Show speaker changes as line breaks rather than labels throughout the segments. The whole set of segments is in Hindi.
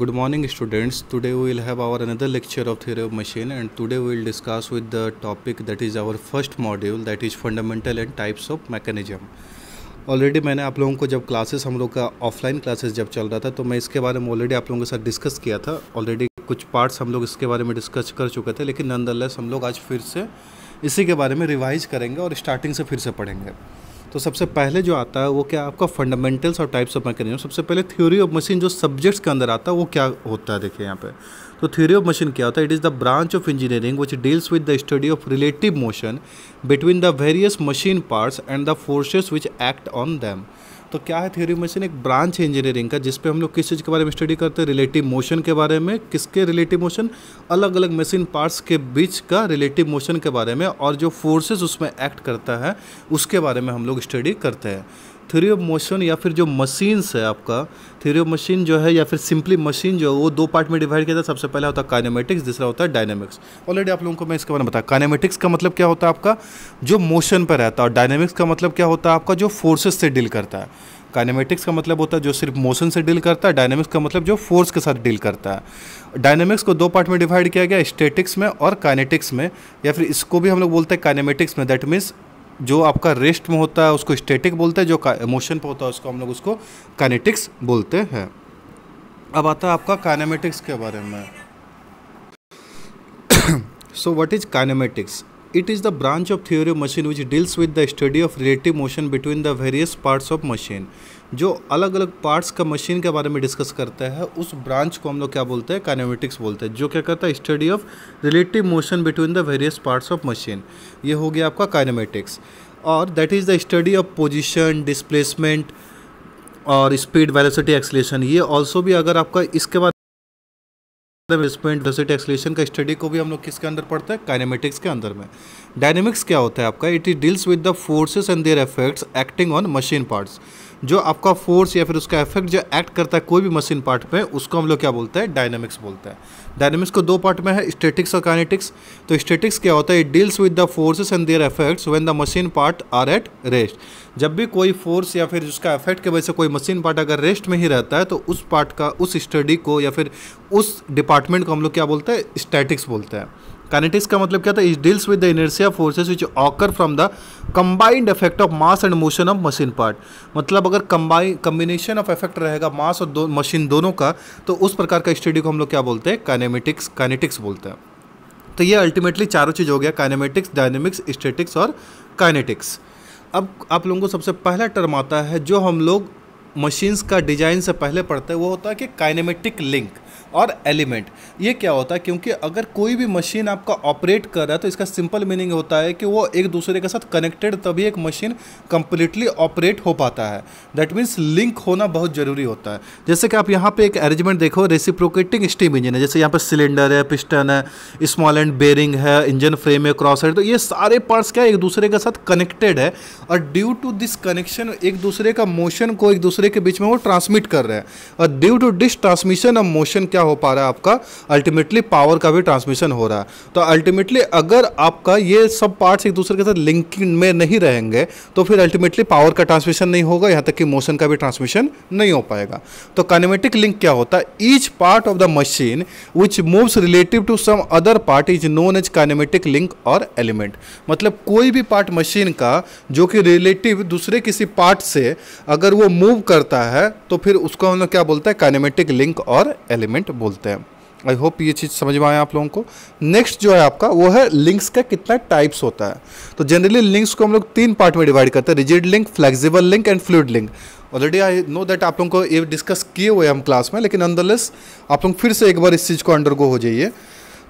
Good morning students. Today we will have our another lecture of theory of machine and today we will discuss with the topic that is our first module that is fundamental and types of mechanism. Already मैंने आप लोगों को जब क्लासेस हम लोग का ऑफलाइन क्लासेस जब चल रहा था तो मैं इसके बारे में ऑलरेडी आप लोगों के साथ डिस्कस किया था ऑलरेडी कुछ पार्ट्स हम लोग इसके बारे में डिस्कस कर चुके थे लेकिन नंदलेस हम लोग आज फिर से इसी के बारे में रिवाइज करेंगे और स्टार्टिंग से फिर से पढ़ेंगे तो सबसे पहले जो आता है वो क्या आपका फंडामेंटल्स और टाइप्स ऑफ मैकेनिज्म सबसे पहले थ्योरी ऑफ मशीन जो सब्जेक्ट्स के अंदर आता है वो क्या होता है देखिए यहाँ पे तो थ्योरी ऑफ मशीन क्या होता है it is the branch of engineering which deals with the study of relative motion between the various machine parts and the forces which act on them तो क्या है थ्योरी मशीन एक ब्रांच है इंजीनियरिंग का जिसपे हम लोग किस चीज़ के बारे में स्टडी करते हैं रिलेटिव मोशन के बारे में किसके रिलेटिव मोशन अलग अलग मशीन पार्ट्स के बीच का रिलेटिव मोशन के बारे में और जो फोर्सेस उसमें एक्ट करता है उसके बारे में हम लोग स्टडी करते हैं थ्री ऑफ मोशन या फिर जो मशीन्स है आपका थ्री ऑफ मशीन जो है या फिर सिंपली मशीन जो है वो दो पार्ट में डिवाइड किया जाता है सबसे पहला होता है काइनेमेटिक्स दूसरा होता है डायनेमिक्स ऑलरेडी आप लोगों को मैं इसके बारे में बताया काइनेमेटिक्स का मतलब क्या होता है आपका जो मोशन पर रहता है और डायनेमिक्स का मतलब क्या होता है आपका जो फोर्सेस से डील करता है काइनेमेटिक्स का मतलब होता है जो सिर्फ मोशन से डील करता है डायनेमिक्स का मतलब जो फोर्स के साथ डील करता है डायनेमिक्स को दो पार्ट में डिवाइड किया गया स्टेटिक्स में और काइनेटिक्स में या फिर इसको भी हम लोग बोलते हैं काइनेमेटिक्स में दैट मीन्स जो आपका रेस्ट में होता है उसको स्टेटिक बोलते हैं जो मोशन पर होता है उसको हम लोग उसको काइनेटिक्स बोलते हैं अब आता है आपका काइनेमेटिक्स के बारे में so what is kinematics it is the branch of theory of machine which deals with the study of relative motion between the various parts of machine. जो अलग अलग पार्ट्स का मशीन के बारे में डिस्कस करता है उस ब्रांच को हम लोग क्या बोलते हैं काइनेमेटिक्स बोलते हैं जो क्या करता है study of relative motion between the various parts of machine ये हो गया आपका काइनेमेटिक्स और that is the study of position displacement और स्पीड वेलोसिटी एक्सलेशन ये ऑल्सो भी अगर आपका इसके बाद एक्सलेशन मतलब का स्टडी को भी हम लोग किसके अंदर पढ़ते हैं काइनेमेटिक्स के अंदर में डायनेमिक्स क्या होता है आपका it is deals with the forces and their effects acting on machine parts जो आपका फोर्स या फिर उसका इफेक्ट जो एक्ट करता है कोई भी मशीन पार्ट पे उसको हम लोग क्या बोलते हैं डायनेमिक्स बोलते हैं डायनामिक्स को दो पार्ट में है स्टेटिक्स और काइनेटिक्स तो स्टेटिक्स क्या होता है it deals with the forces and their effects when the machine part are at rest जब भी कोई फोर्स या फिर उसका इफेक्ट की वजह से कोई मशीन पार्ट अगर रेस्ट में ही रहता है तो उस पार्ट का उस स्टडी को या फिर उस डिपार्टमेंट को हम लोग क्या बोलते हैं स्टैटिक्स बोलते हैं काइनेटिक्स का मतलब क्या था it deals with the inertia forces which occur from the combined effect of mass and motion of machine part मतलब अगर कंबाइन कम्बिनेशन ऑफ इफेक्ट रहेगा मास और दो, मशीन दोनों का तो उस प्रकार का स्टडी को हम लोग क्या बोलते हैं काइनेमेटिक्स काइनेटिक्स बोलते हैं तो ये अल्टीमेटली चारों चीज़ हो गया काइनेमेटिक्स डायनेमिक्स स्टेटिक्स और काइनेटिक्स अब आप लोगों को सबसे पहला टर्म आता है जो हम लोग मशीन्स का डिजाइन से पहले पढ़ते हैं वो होता है कि काइनेमेटिक लिंक और एलिमेंट ये क्या होता है क्योंकि अगर कोई भी मशीन आपका ऑपरेट कर रहा है तो इसका सिंपल मीनिंग होता है कि वो एक दूसरे के साथ कनेक्टेड तभी एक मशीन कंप्लीटली ऑपरेट हो पाता है दैट मीन्स लिंक होना बहुत ज़रूरी होता है जैसे कि आप यहाँ पे एक अरेंजमेंट देखो रेसिप्रोकेटिंग स्टीम इंजन है जैसे यहाँ पर सिलेंडर है पिस्टन है स्मॉल एंड बेरिंग है इंजन फ्रेम है क्रॉस हेड तो ये सारे पार्ट्स क्या एक दूसरे के साथ कनेक्टेड है और ड्यू टू दिस कनेक्शन एक दूसरे का मोशन को एक दूसरे दूसरे के बीच में वो ट्रांसमिट कर रहे हैं और due to this transmission of motion क्या हो पा रहा है आपका अल्टीमेटली पावर का भी ट्रांसमिशन हो रहा है तो अल्टीमेटली अगर आपका ये सब पार्ट्स एक दूसरे के साथ लिंकिंग में नहीं रहेंगे तो फिर अल्टीमेटली पावर का ट्रांसमिशन नहीं होगा यहाँ तक कि मोशन का भी ट्रांसमिशन नहीं हो पाएगा तो कानेमेटिक लिंक क्या होता है each part of the machine which moves relative to some other part is known as kinematic link और एलिमेंट मतलब कोई भी पार्ट मशीन का जो कि रिलेटिव दूसरे किसी पार्ट से अगर वो मूव कर करता है तो फिर उसको हम लोग क्या बोलते हैं काइनेमेटिक लिंक और एलिमेंट बोलते हैं आई होप ये चीज़ समझ में आए आप लोगों को नेक्स्ट जो है आपका वो है लिंक्स का कितना टाइप्स होता है तो जनरली लिंक्स को हम लोग तीन पार्ट में डिवाइड करते हैं rigid link flexible link and fluid link already I know that आप लोगों को ये डिस्कस किए हुए हम क्लास में लेकिन अंदरलेस आप लोग फिर से एक बार इस चीज़ को अंडरगो हो जाइए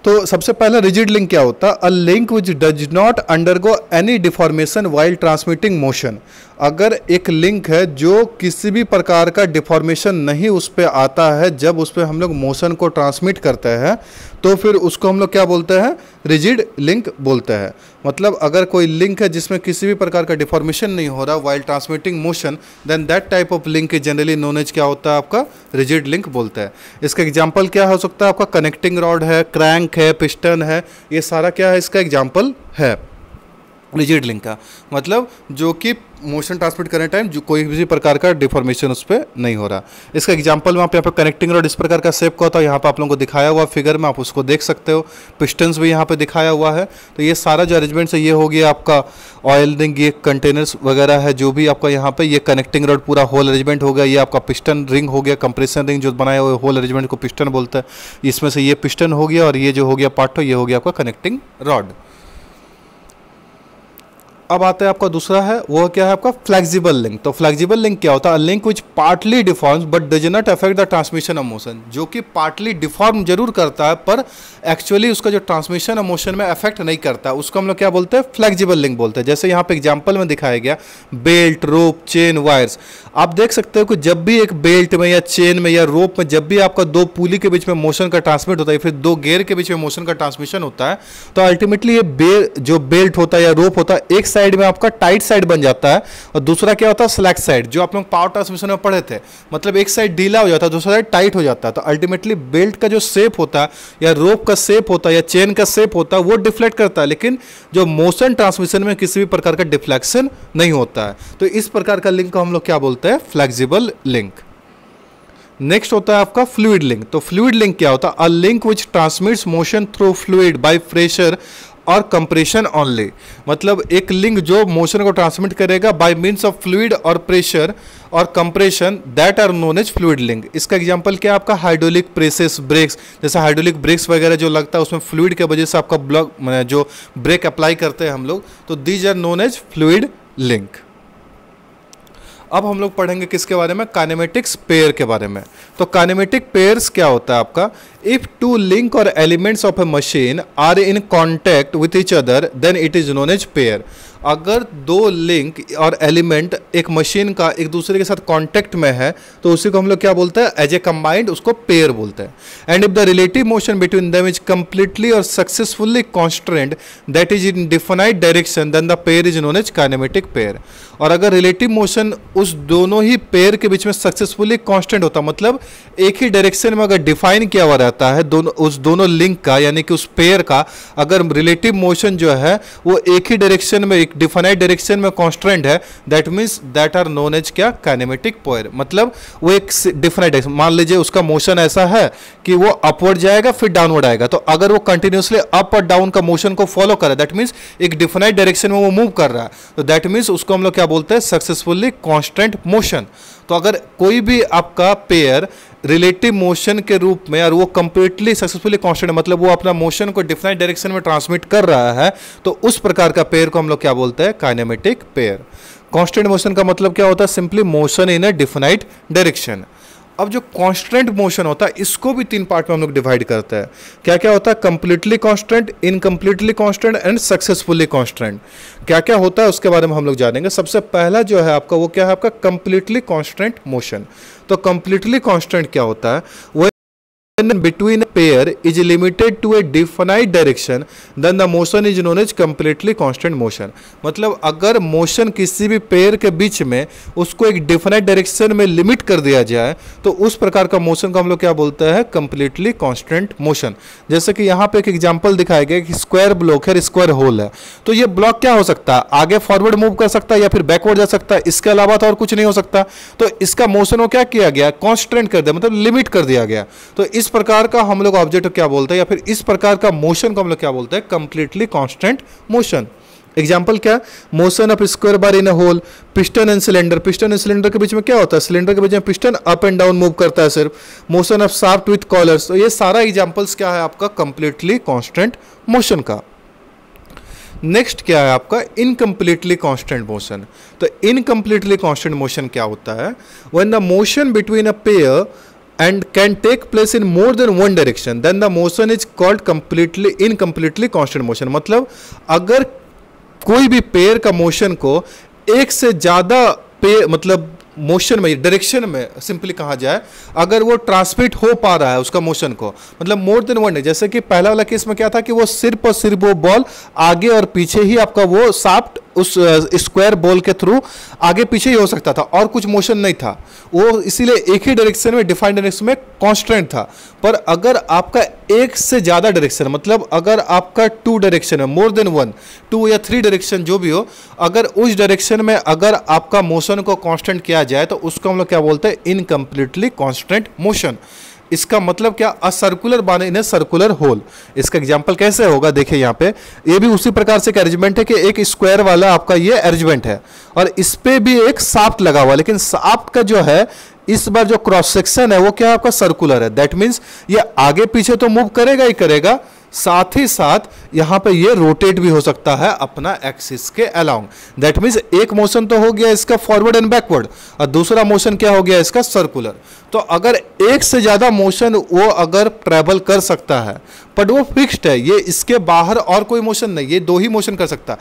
तो सबसे पहला रिजिड लिंक क्या होता है a link which does not undergo any deformation while transmitting motion अगर एक लिंक है जो किसी भी प्रकार का डिफॉर्मेशन नहीं उस पर आता है जब उस पर हम लोग मोशन को ट्रांसमिट करते हैं तो फिर उसको हम लोग क्या बोलते हैं रिजिड लिंक बोलते हैं मतलब अगर कोई लिंक है जिसमें किसी भी प्रकार का डिफॉर्मेशन नहीं हो रहा while transmitting motion then that type of link generally known as क्या होता है आपका रिजिड लिंक बोलते हैं इसका एग्जाम्पल क्या हो सकता है आपका कनेक्टिंग रॉड है क्रैंक है पिस्टन है ये सारा क्या है इसका एग्जाम्पल है रिजिड लिंक का मतलब जो कि मोशन ट्रांसमिट करने टाइम जो कोई भी प्रकार का डिफॉर्मेशन उस पर नहीं हो रहा इसका एग्जाम्पल वहाँ पे यहाँ पे कनेक्टिंग रोड इस प्रकार का सेप का होता है यहाँ पे आप लोगों को दिखाया हुआ फिगर में आप उसको देख सकते हो पिस्टन्स भी यहाँ पे दिखाया हुआ है तो ये सारा जो अरेंजमेंट्स है ये हो गया आपका ऑयलिंग ये कंटेनर्स वगैरह है जो भी आपका यहाँ पे ये कनेक्टिंग रोड पूरा होल अरेंजमेंट हो गया ये आपका पिस्टन रिंग हो गया कंप्रेशन रिंग जो बनाया हुआ होल अरेंजमेंट को पिस्टन बोलता है इसमें से ये पिस्टन हो गया और ये जो हो गया पार्ट हो ये हो गया आपका कनेक्टिंग रॉड अब आता है आपका दूसरा है वो क्या है आपका फ्लेक्सिबल लिंक तो फ्लेक्सिबल लिंक क्या होता है link which partly deform but does not affect the transmission motion जो कि पार्टली डिफॉर्म जरूर करता है पर एक्चुअली उसका जो ट्रांसमिशन मोशन में अफेक्ट नहीं करता उसको हम लोग क्या बोलते हैं फ्लेक्सिबल लिंक बोलते हैं जैसे यहाँ पे एग्जाम्पल में दिखाया गया बेल्ट रोप चेन वायर्स आप देख सकते हो कि जब भी एक बेल्ट में या चेन में या रोप में जब भी आपका दो पुली के बीच में मोशन का ट्रांसमिट होता है फिर दो गेयर के बीच में मोशन का ट्रांसमिशन होता है तो अल्टीमेटली ये बेल जो बेल्ट होता है या रोप होता है एक साइड में आपका टाइट साइड बन जाता है और दूसरा क्या होता है स्लैक साइड जो आप लोग पावर ट्रांसमिशन में पढ़े थे मतलब एक साइड ढीला हो जाता है दूसरा साइड टाइट हो जाता है तो अल्टीमेटली बेल्ट का जो सेप होता है या रोप का सेप होता है या चेन का सेप होता है वो डिफ्लेक्ट करता है लेकिन जो मोशन ट्रांसमिशन में किसी भी प्रकार का डिफ्लेक्शन नहीं होता है तो इस प्रकार का लिंक को हम लोग क्या बोलते हैं फ्लेक्सिबल लिंक नेक्स्ट होता है आपका फ्लूड लिंक तो फ्लूड लिंक क्या होता है a link which transmits motion through fluid by pressure और कंप्रेशन ऑनली मतलब एक लिंक जो मोशन को ट्रांसमिट करेगा बाय मीन्स ऑफ फ्लूड और प्रेशर और compression that are known as fluid link इसका एग्जाम्पल क्या आपका हाइड्रोलिक प्रेसेस ब्रेक्स जैसे हाइड्रोलिक ब्रेक्स वगैरह जो लगता है उसमें फ्लूड की वजह से आपका ब्लॉक जो ब्रेक अप्लाई करते हैं हम लोग तो these are known as fluid link अब हम लोग पढ़ेंगे किसके बारे में कानेमेटिक्स पेयर के बारे में तो कानेमेटिक पेयर्स क्या होता है आपका इफ़ टू लिंक और elements of a machine are in contact with each other then it is known as pair अगर दो लिंक और एलिमेंट एक मशीन का एक दूसरे के साथ कांटेक्ट में है तो उसी को हम लोग क्या बोलते हैं एज ए कंबाइंड उसको पेयर बोलते हैं and if the relative motion between them is completely और successfully constant that is in definite direction then the pair is known as kinematic pair और अगर रिलेटिव मोशन उस दोनों ही पेयर के बीच में सक्सेसफुली कॉन्स्टेंट होता मतलब एक ही डायरेक्शन में अगर डिफाइन किया हुआ रहता है दोनों उस दोनों लिंक का यानी कि उस पेयर का अगर रिलेटिव मोशन जो है वो एक ही डायरेक्शन में एक डिफाइनाइट डायरेक्शन में कॉन्स्टेंट है that means that are known as क्या कैनेमेटिक पोयर मतलब वो एक डिफाइनाइट मान लीजिए उसका मोशन ऐसा है कि वो अपवर्ड जाएगा फिर डाउनवर्ड आएगा तो अगर वो कंटिन्यूसली अप और डाउन का मोशन को फॉलो कर रहा है दैट मीन्स एक डिफाइनाइट डायरेक्शन में वो मूव कर रहा है तो दैट मीन्स उसको हम लोग क्या बोलते हैं सक्सेसफुल्ली कॉन्स्टेंट मोशन तो अगर कोई भी आपका पेयर रिलेटिव मोशन के रूप में और वो कंप्लीटली सक्सेसफुली कॉन्स्टेंट मतलब वो अपना मोशन को डिफरेंट डायरेक्शन में ट्रांसमिट कर रहा है तो उस प्रकार का पेयर को हम लोग क्या बोलते हैं काइनेमेटिक पेयर कॉन्स्टेंट मोशन का मतलब क्या होता है simply motion in a definite direction अब जो कॉन्स्टेंट मोशन होता है इसको भी तीन पार्ट में हम लोग डिवाइड करते हैं क्या क्या होता है completely constant incompletely constant and successfully constant क्या क्या होता है उसके बारे में हम लोग जानेंगे सबसे पहला जो है आपका वो क्या है आपका कंप्लीटली कॉन्स्टेंट मोशन तो कंप्लीटली कॉन्स्टेंट क्या होता है वो between a pair is limited to a definite direction then the motion is known as completely constant motion मतलब अगर मोशन किसी भी पेयर के बीच में उसको एक डिफिनाइट डायरेक्शन में लिमिट कर दिया जाए तो उस प्रकार का मोशन को हम लोग क्या बोलते हैं कंप्लीटली कांस्टेंट मोशन जैसे कि यहाँ पे एक एग्जांपल दिखाया गया कि स्क्वायर ब्लॉक है स्क्वायर होल है तो ये ब्लॉक क्या हो सकता है आगे फॉरवर्ड मूव कर सकता है या फिर बैकवर्ड जा सकता है इसके अलावा तो और कुछ नहीं हो सकता तो इसका मोशन को क्या किया गया कॉन्स्टेंट कर दिया मतलब लिमिट कर दिया गया तो इस प्रकार का हम लोग ऑब्जेक्ट क्या बोलते हैं या फिर इस प्रकार का मोशन को हम लोग क्या बोलते हैं कंप्लीटली कॉन्स्टेंट मोशन एग्जाम्पल क्या motion of square bar in a hole piston and cylinder piston and cylinder के बीच में क्या होता है सिलेंडर के बीच में piston up and down move करता है सिर्फ motion of shaft with collars तो ये सारा एग्जाम्पल्स क्या है आपका कंप्लीटली कॉन्स्टेंट मोशन का नेक्स्ट क्या है आपका इनकम्प्लीटली कॉन्स्टेंट मोशन तो इनकम्प्लीटली कॉन्स्टेंट मोशन क्या होता है when the motion between a pair and can take place in more than one direction then the motion is called completely incompletely constant motion मतलब अगर कोई भी पेयर का मोशन को एक से ज़्यादा पे मतलब मोशन में डायरेक्शन में सिंपली कहा जाए अगर वो ट्रांसमिट हो पा रहा है उसका मोशन को मतलब मोर देन वन जैसे कि पहला वाला केस में क्या था कि वो सिर्फ और सिर्फ वो बॉल आगे और पीछे ही आपका वो साफ्ट उस स्क्वायर बॉल के थ्रू आगे पीछे ही हो सकता था और कुछ मोशन नहीं था वो इसीलिए एक ही डायरेक्शन में डिफाइंड डायरेक्शन में कॉन्स्टेंट था पर अगर आपका एक से ज़्यादा डायरेक्शन मतलब अगर आपका टू डायरेक्शन है मोर देन वन टू या थ्री डायरेक्शन जो भी हो अगर उस डायरेक्शन में अगर आपका मोशन को कॉन्स्टेंट किया जाए तो उसको हम लोग क्या बोलते हैं इनकम्प्लीटली कॉन्स्टेंट मोशन इसका मतलब क्या a circular bar in circular hole इसका एग्जाम्पल कैसे होगा देखिए यहाँ पे ये भी उसी प्रकार से एक अरेंजमेंट है कि एक स्क्वायर वाला आपका ये अरेंजमेंट है और इस पर भी एक साफ्ट लगा हुआ लेकिन साफ्ट का जो है इस बार जो क्रॉस सेक्शन है वो क्या आपका सर्कुलर है दैट मीन्स ये आगे पीछे तो मूव करेगा ही करेगा साथ ही साथ यहाँ पे ये रोटेट भी हो सकता है अपना एक्सिस के अलाउंग दैट मीन्स एक मोशन तो हो गया इसका फॉरवर्ड एंड बैकवर्ड और दूसरा मोशन क्या हो गया इसका सर्कुलर तो अगर एक से ज़्यादा मोशन वो अगर ट्रैवल कर सकता है बट वो फिक्स्ड है ये इसके बाहर और कोई मोशन नहीं ये दो ही मोशन कर सकता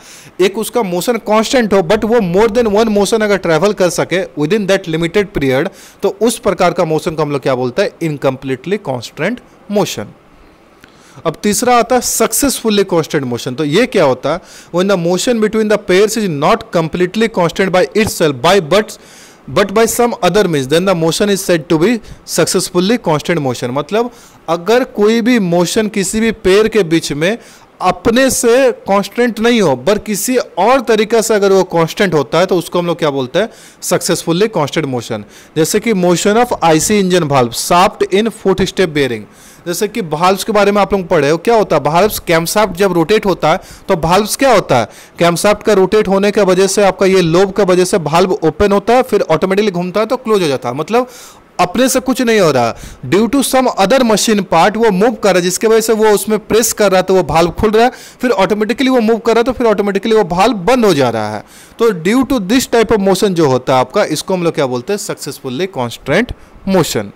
एक उसका मोशन कांस्टेंट हो बट वो मोर देन वन मोशन अगर ट्रैवल कर सके within that limited period तो उस प्रकार का मोशन को हम लोग क्या बोलते हैं इनकम्प्लीटली कॉन्स्टेंट मोशन अब तीसरा आता है सक्सेसफुली कॉन्स्टेंट मोशन तो ये क्या होता है in the motion between the pairs is not completely constant by itself by but but by some other means then the motion is set to be successfully constant motion मतलब अगर कोई भी मोशन किसी भी पेयर के बीच में अपने से कॉन्स्टेंट नहीं हो पर किसी और तरीका से अगर वो कॉन्स्टेंट होता है तो उसको हम लोग क्या बोलते हैं सक्सेसफुल्ली कॉन्स्टेंट मोशन जैसे कि motion of IC engine valve shaft in foot step bearing जैसे कि भाल्व्स के बारे में आप लोग पढ़े हो क्या होता है भाल्व्स कैमसाफ्ट जब रोटेट होता है तो भाल्व्स क्या होता है कैमसाफ्ट का रोटेट होने की वजह से आपका ये लोब का वजह से भाल्व ओपन होता है फिर ऑटोमेटिकली घूमता है तो क्लोज हो जाता है मतलब अपने से कुछ नहीं हो रहा due to some other machine part वो मूव कर रहा है जिसके वजह से वो उसमें प्रेस कर रहा है तो वो भाल्व खुल रहा है फिर ऑटोमेटिकली वो मूव कर रहा है तो फिर ऑटोमेटिकली वो भाल्व बंद हो जा रहा है तो due to this type of motion जो होता है आपका इसको हम लोग क्या बोलते हैं सक्सेसफुल्ली कॉन्स्टेंट मोशन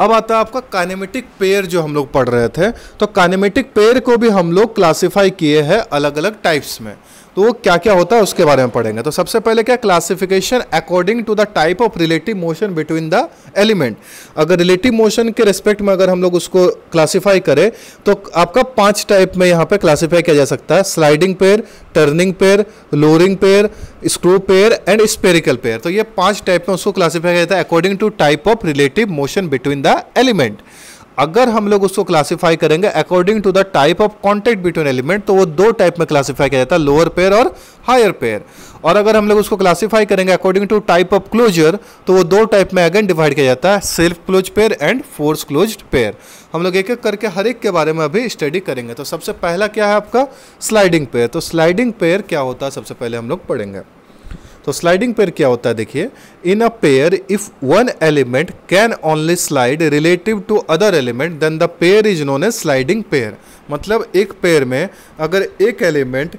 अब आता है आपका कानेमेटिक पेयर जो हम लोग पढ़ रहे थे तो कानेमेटिक पेयर को भी हम लोग क्लासीफाई किए हैं अलग अलग टाइप्स में तो वो क्या क्या होता है उसके बारे में पढ़ेंगे तो सबसे पहले क्या classification according to the type of relative motion between the element अगर रिलेटिव मोशन के रिस्पेक्ट में अगर हम लोग उसको क्लासीफाई करें तो आपका पांच टाइप में यहाँ पे क्लासीफाई किया जा सकता है sliding pair turning pair lowering pair screw pair and spherical pair तो ये पांच टाइप में उसको क्लासीफाई किया जाता है according to type of relative motion between the element अगर हम लोग उसको क्लासिफाई करेंगे according to the type of contact between element तो वो दो टाइप में क्लासिफाई किया जाता है लोअर पेयर और हायर पेयर और अगर हम लोग उसको क्लासिफाई करेंगे according to type of closure तो वो दो टाइप में अगेन डिवाइड किया जाता है self close pair and force close pair हम लोग एक एक करके हर एक के बारे में अभी स्टडी करेंगे तो सबसे पहला क्या है आपका स्लाइडिंग पेयर तो स्लाइडिंग पेयर क्या होता है सबसे पहले हम लोग पढ़ेंगे तो स्लाइडिंग पेयर क्या होता है देखिए in a pair if one element can only slide relative to other element then the pair is known a sliding pair मतलब एक पेयर में अगर एक एलिमेंट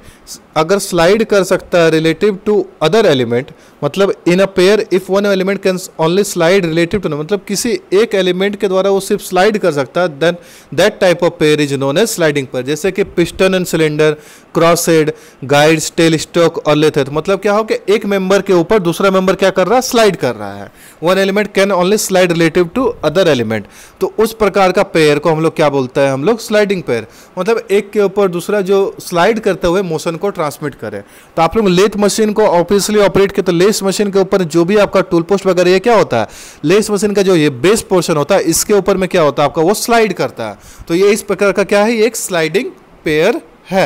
अगर स्लाइड कर सकता है रिलेटिव टू अदर एलिमेंट मतलब in a pair if one element can only slide relative to मतलब किसी एक एलिमेंट के द्वारा वो सिर्फ स्लाइड कर सकता है then that type of pair is known as sliding pair जैसे कि piston and cylinder cross head guides tail stock और लेथेथ मतलब क्या हो कि एक मेंबर के ऊपर दूसरा मेंबर क्या कर रहा है स्लाइड कर रहा है one element can only slide relative to other element तो उस प्रकार का पेयर को हम लोग क्या बोलते हैं हम लोग स्लाइडिंग पेयर मतलब एक के ऊपर दूसरा जो स्लाइड करते हुए मोशन को ट्रांसमिट करें तो आप लोग लेथ मशीन को ऑफिसली ऑपरेट किए तो लेस मशीन के ऊपर जो भी आपका टूल पोस्ट वगैरह ये क्या होता है लेस मशीन का जो ये बेस पोर्शन होता है इसके ऊपर में क्या होता है आपका वो स्लाइड करता है तो ये इस प्रकार का क्या है एक स्लाइडिंग पेयर है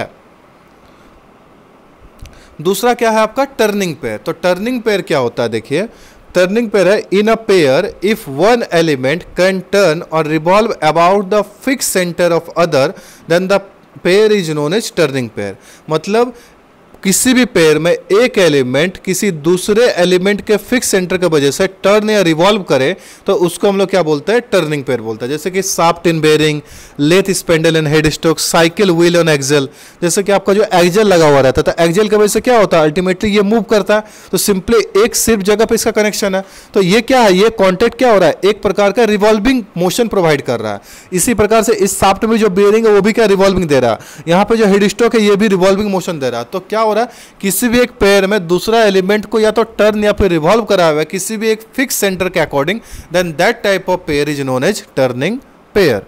दूसरा क्या है आपका टर्निंग पेयर तो टर्निंग पेयर क्या होता है देखिए टर्निंग पेयर है in a pair if one element can turn और revolve about the fix centre of other then the pair is known as turning pair मतलब किसी भी पेयर में एक एलिमेंट किसी दूसरे एलिमेंट के फिक्स सेंटर के वजह से टर्न या रिवॉल्व करे तो उसको हम लोग क्या बोलते हैं टर्निंग पेयर बोलते हैं जैसे कि shaft in bearing lathe spindle and head stock cycle wheel on axle जैसे कि आपका जो एक्जल लगा हुआ रहता है तो एक्जल की वजह से क्या होता है अल्टीमेटली ये मूव करता है तो सिंपली एक सिर्फ जगह पर इसका कनेक्शन है तो ये क्या है ये कॉन्टेक्ट क्या हो रहा है एक प्रकार का रिवॉल्विंग मोशन प्रोवाइड कर रहा है इसी प्रकार से इस साफ्ट में जो बेयरिंग है वो भी क्या रिवॉल्विंग दे रहा है यहाँ पर जो हेड स्टोक है ये भी रिवॉल्विंग मोशन दे रहा है तो क्या रहा है किसी भी एक पेयर में दूसरा एलिमेंट को या तो टर्न या फिर रिवॉल्व करा हुआ है किसी भी एक फिक्स सेंटर के according then that type of pair is known as turning pair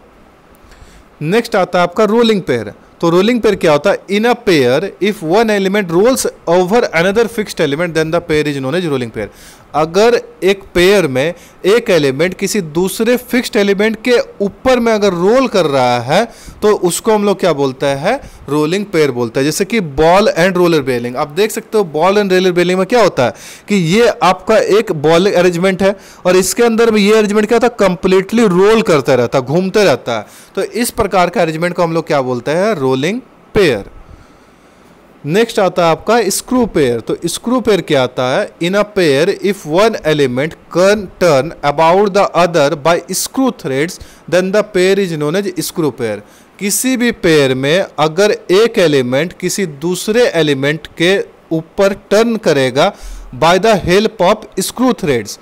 next आता है आपका रोलिंग पेयर तो रोलिंग पेयर क्या होता है in a pair if one element rolls over another fixed element then the pair is known as rolling pair अगर एक पेयर में एक एलिमेंट किसी दूसरे फिक्स्ड एलिमेंट के ऊपर में अगर रोल कर रहा है तो उसको हम लोग क्या बोलते हैं रोलिंग पेयर बोलते हैं जैसे कि बॉल एंड रोलर बेलिंग आप देख सकते हो बॉल एंड रोलर बेलिंग में क्या होता है कि ये आपका एक बॉलिंग अरेंजमेंट है और इसके अंदर में ये अरेंजमेंट क्या होता है कंप्लीटली रोल करता रहता है घूमते रहता है तो इस प्रकार का अरेंजमेंट को हम लोग क्या बोलते हैं रोलिंग पेयर नेक्स्ट आता है आपका स्क्रू पेयर तो स्क्रू पेयर क्या आता है in a pair if one element can turn about the other by screw threads then the pair is known as screw pair किसी भी पेयर में अगर एक एलिमेंट किसी दूसरे एलिमेंट के ऊपर टर्न करेगा by the help of screw threads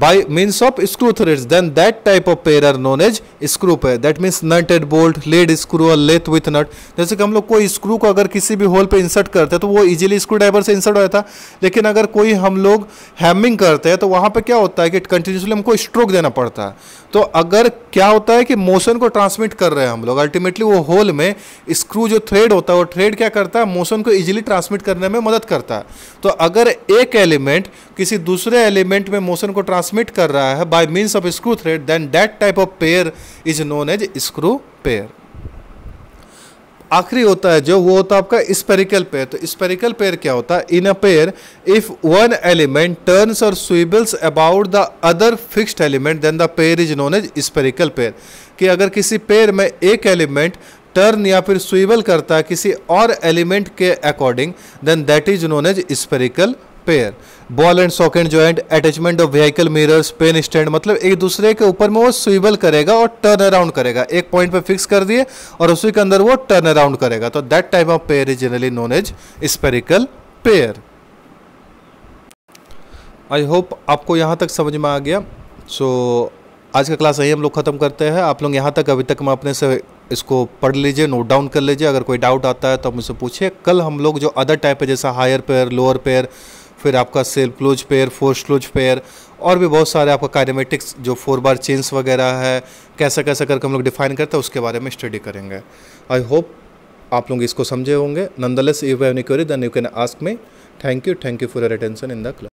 by means of screw thread then that type of pair are known as screw pair that means nut and bolt lead screw और लेथ विथ नट जैसे कि हम लोग कोई स्क्रू को अगर किसी भी होल पर इंसर्ट करते हैं तो वो इजिली स्क्रू ड्राइवर से इंसर्ट होता है लेकिन अगर कोई हम लोग हैमिंग करते हैं तो वहाँ पर क्या होता है कि कंटिन्यूसली हमको स्ट्रोक देना पड़ता है तो अगर क्या होता है कि मोशन को ट्रांसमिट कर रहे हैं हम लोग अल्टीमेटली वो होल में स्क्रू जो थ्रेड होता है वो थ्रेड क्या करता है मोशन को ईजिली ट्रांसमिट करने में मदद करता है तो अगर एक एलिमेंट किसी दूसरे एलिमेंट में मोशन को ट्रांसमिट कर रहा है by means of screw thread then that type of pair is known as screw pair आखिरी होता है जो वो होता है आपका स्पेरिकल पेयर तो स्पेरिकल पेयर क्या होता है in a pair if one element turns और swivels about the other fixed element then the pair is known as spherical pair कि अगर किसी पेयर में एक एलिमेंट टर्न या फिर स्वीबल करता है किसी और एलिमेंट के according then that is known as spherical pair ball and socket joint attachment of vehicle mirrors pen stand मतलब एक दूसरे के ऊपर में वो स्विबल करेगा और टर्न अराउंड करेगा एक पॉइंट पे फिक्स कर दिए और उसी के अंदर वो टर्न अराउंड करेगा तो that type of pair is generally known as spherical pair I hope आपको यहाँ तक समझ में आ गया सो so, आज का क्लास यही हम लोग ख़त्म करते हैं आप लोग यहाँ तक अभी तक मैं अपने से इसको पढ़ लीजिए नोट डाउन कर लीजिए अगर कोई डाउट आता है तो मुझसे पूछिए कल हम लोग जो अदर टाइप है जैसा हायर पेयर लोअर पेयर फिर आपका self close pair force close pair और भी बहुत सारे आपका काइनेमेटिक्स जो फोर बार चेंस वगैरह है कैसा कैसा करके हम लोग डिफाइन करते हैं उसके बारे में स्टडी करेंगे आई होप आप लोग इसको समझे होंगे नंदलेस you have any query then you can ask me thank you thank you for your attention in the class